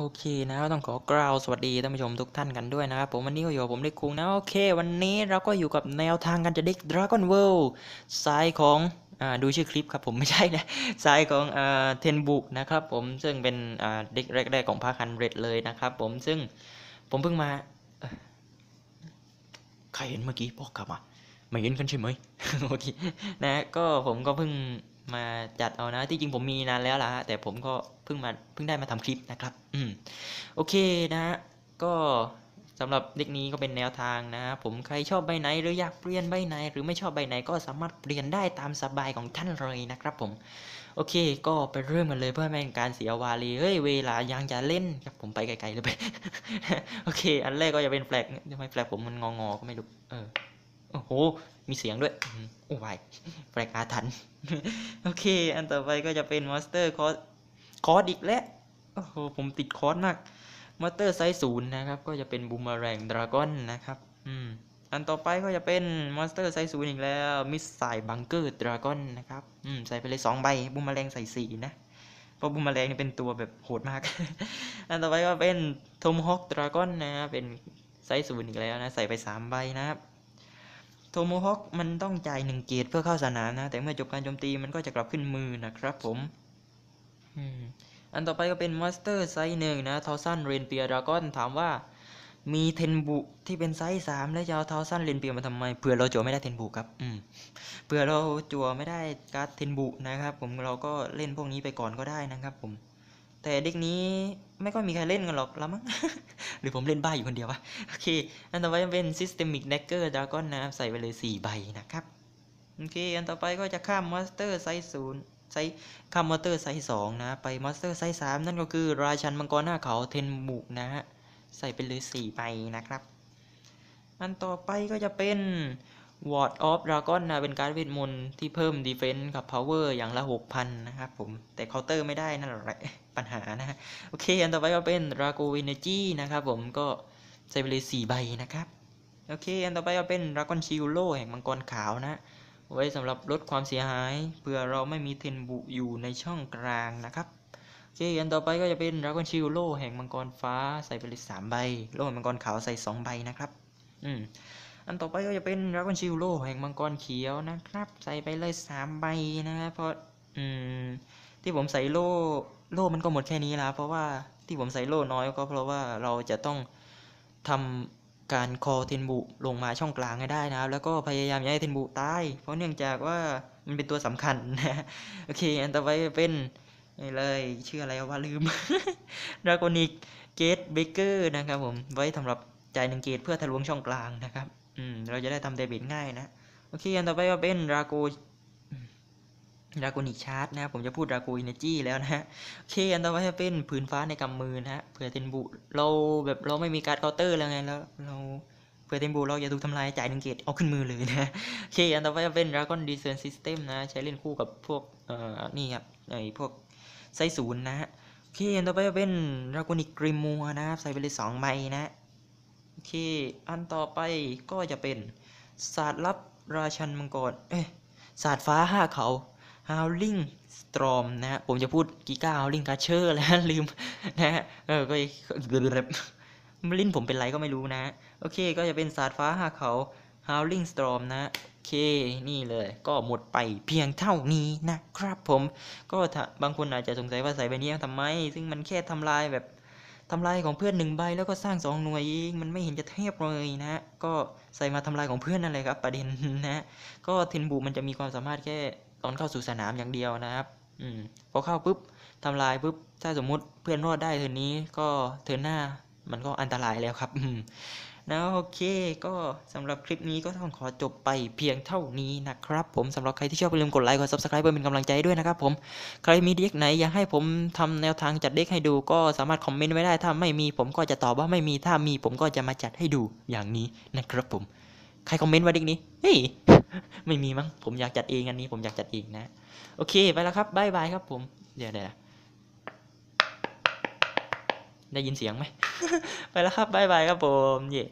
โอเคนะรต้องขอกราวสวัสดีท่านผู้ชมทุกท่านกันด้วยนะครับผมวัน นี้ก็อยู่ผมได้คุงนะโอเค วันนี้เราก็อยู่กับแนวทางการจะเด็ก Dragon World สายของอดูชื่อคลิปครับผมไม่ใช่นะสายของเทนบุกนะครับผมซึ่งเป็นเด็กแรกๆของภาคันเรดเลยนะครับผมซึ่งผมเพิ่งมา ใครเห็นเมื่อกี้บอกกลับมาไม่เห็นกันใช่ไหมโอเคนะก็ผมก็เพิ่งมาจัดเอานะ ที่จริงผมมีนานแล้วล่ะแต่ผมก็เพิ่งมาเพิ่งได้มาทำคลิปนะครับ อืม โอเคนะฮะ ก็สำหรับเด็กนี้ก็เป็นแนวทางนะผมใครชอบใบไหนหรืออยากเปลี่ยนใบไหนหรือไม่ชอบใบไหน ก็สามารถเปลี่ยนได้ตามสบายของท่านเลยนะครับผม โอเคก็ไปเริ่มกันเลย เพื่อไม่เป็นการเสียวาลีเฮ้ย เวลายังจะเล่นครับ ผมไปไกลๆเลยไป โอเค อันแรกก็จะเป็นแฟลกทำไมแฟลกผมมันงอๆก็ไม่รู้ เออโอ้โห มีเสียงด้วย โอ้ยปลกการรัน โอเค อันต่อไปก็จะเป็นมอสเตอร์คอร์สคอร์สอีกแล้วโอ้โห ผมติดคอร์สมาก มอสเตอร์ไซส์ศูนย์นะครับ ก็จะเป็นบูมมแรงดราก้อนนะครับ อืม อันต่อไปก็จะเป็นมอนสเตอร์ไซส์ศูนย์อีกแล้ว มิสไซบังเกอร์ดราก้อนนะครับ อืม ใส่ไปเลยสองใบบูมมอแรงใส่สี่นะ เพราะบูมมอแรงนี่เป็นตัวแบบโหดมาก อันต่อไปก็เป็นทอมฮอกดราก้อนนะเป็นไซส์ศูนย์อีกแล้วนะ ใส่ไปสามใบนะครับทโมฮอกมันต้องจ่ายหนึ่งเกียรตเพื่อเข้าสนามนะ แต่เมื่อจบการโจมตีมันก็จะกลับขึ้นมือนะครับผมอันต่อไปก็เป็นมอสเตอร์ไซส์หนึ่งนะทาสซันเรนเปียดราก้อนถามว่ามีเทนบุ ที่เป็นไซส์สามแล้วจะเอาทาสซันเรนเปียมาทำไมเผื่อเราจั่วไม่ได้เทนบุครับอืมเผื่อเราจั่วไม่ได้การ์ดเทนบุนะครับ ผมเราก็เล่นพวกนี้ไปก่อนก็ได้นะครับ ผม แต่เด็กนี้ไม่ค่อยมีใครเล่นกันหรอกละมั้งหรือผมเล่น บ้าอยู่ คนเดียววะโอเค อันต่อไปเป็น systemic dagger dragon นะครับใส่ ไป เลย 4 ใบนะครับ โอเค อันต่อไปก็จะ ข้ามมอนสเตอร์ไซส์ศูนย์ไซส์ข้ามมอสเตอร์ไซส์สองนะ ไปมอสเตอร์ไซส์สามนั่นก็คือ ราชัน มังกรหน้าเขาเทนบุกนะฮะใส่ ไป เลย 4 ใบ นะครับ อันต่อไปก็จะเป็นวอร์ดออฟดราก้อนนะเป็นการเวทมนต์ที่เพิ่มดีเฟนต์กับพาวเวอร์อย่างละหกพันนะครับผมแต่เคาน์เตอร์ไม่ได้นั่นแหละปัญหานะฮะโอเคอันต่อไปก็เป็นราโกเวเนจีนะครับ ผมก็ใส่ไปเลยสี่ใบนะครับโอเค อันต่อไปก็เป็นราก้อนชิลโลแห่งมังกรขาวนะ ไว้สำหรับลดความเสียหาย เพื่อเราไม่มีเทนบุอยู่ในช่องกลางนะครับโอเคอันต่อไปก็จะเป็นราก้อนชิลโลแห่งมังกรฟ้าใส่ไปเลยสามใบ โลแห่งมังกรขาวใส่สองใบนะครับ อืมอันต่อไปก็จะเป็นรากบัญชีลโลแห่งมังกรเขียวนะครับใส่ไปเลยสามใบนะครับเพราะอืมที่ผมใส่โล่โล่ มันก็หมดแค่นี้แล้วเพราะว่าที่ผมใส่โล่น้อยก็เพราะว่าเราจะต้องทำการคอเทนบุลงมาช่องกลางให้ได้นะครับ แล้วก็พยายามย้ายเทนบุตายเพราะเนื่องจากว่ามันเป็นตัวสำคัญนะโอเค อันต่อไปเป็นนี่เลยชื่ออะไรว่าลืมดราโกนิกเกตเบเกอร์นะครับผมไว้สำหรับจ่ายหนึ่งเกตเพื่อทะลวงช่องกลางนะครับอืม เราจะได้ทำเดบิตง่ายนะ โอเค อันต่อไปก็เป็นราโกรากูนิกชาร์ตนะครับผมจะพูดรากูอินเนจีแล้วนะฮะโอเค อันต่อไปจะเป็นผืนฟ้าในกำมือนะฮะเผื่อเทนบุเราแบบเราไม่มีการเคาน์เตอร์แล้วไงแล้ว เราเผื่อเทนบุเราอย่าถูกทำลายจ่ายหนึ่งเกตเอาขึ้นมือเลยนะ โอเค อันต่อไปจะเป็นรากอนดีเซนซิสเต็มนะใช้เล่นคู่กับพวกเอ่อนี่ครับไอพวกไซศูนย์นะฮะโอเคอันต่อไปจะเป็นรากูนิกกริมัวนะครับใส่ไปเลยสองใบนะโอเค อันต่อไปก็จะเป็นศาสตร์ลับราชันมังกร เอ๊ะศาสตร์ฟ้าห้าเขาฮาวลิงสตรอมนะฮะผมจะพูดกีก้าฮาวลิงคาเชอร์แล้ว ลืม นะฮะเออก็ลินผมเป็นไรก็ไม่รู้นะ โอเค ก็จะเป็นศาสตร์ฟ้าห้าเขาฮาวลิงสตรอมนะ โอเค นี่เลย ก็หมดไปเพียงเท่านี้นะครับผม ก็บางคนอาจจะสงสัยว่าใส่ใบนี้ทำไม ซึ่งมันแค่ทำลายแบบทำลายของเพื่อนหนึ่งใบแล้วก็สร้างสองหน่วยเองมันไม่เห็นจะเทพเลยนะก็ใส่มาทำลายของเพื่อนนั่นเลยครับประเด็นนะก็เทนบุมันจะมีความสามารถแค่ตอนเข้าสู่สนามอย่างเดียวนะครับ อืมพอเข้าปุ๊บทำลายปุ๊บถ้าสมมุติเพื่อนรอดได้เทนนี้ ก็เทินหน้ามันก็อันตรายแล้วครับนะโอเคก็สำหรับคลิปนี้ก็ต้องขอจบไปเพียงเท่านี้นะครับผมสำหรับใครที่ชอบอย่าลืมกดไลค์กด subscribe เพื่อเป็นกำลังใจด้วยนะครับผมใครมีเด็กไหนอยากให้ผมทำแนวทางจัดเด็กให้ดู ก็สามารถคอมเมนต์ไว้ได้ถ้าไม่มีผมก็จะตอบว่าไม่มีถ้ามีผมก็จะมาจัดให้ดูอย่างนี้นะครับผมใครคอมเมนต์ว่าเด็กนี้เฮ้ยไม่มีมั้งผมอยากจัดเองอันนี้ผมอยากจัดเองนะ โอเคไปแล้วครับบายบายครับผมเดี๋ยวเดี๋ยวได้ยินเสียงไหม ไปแล้วครับบายบายครับผมเย่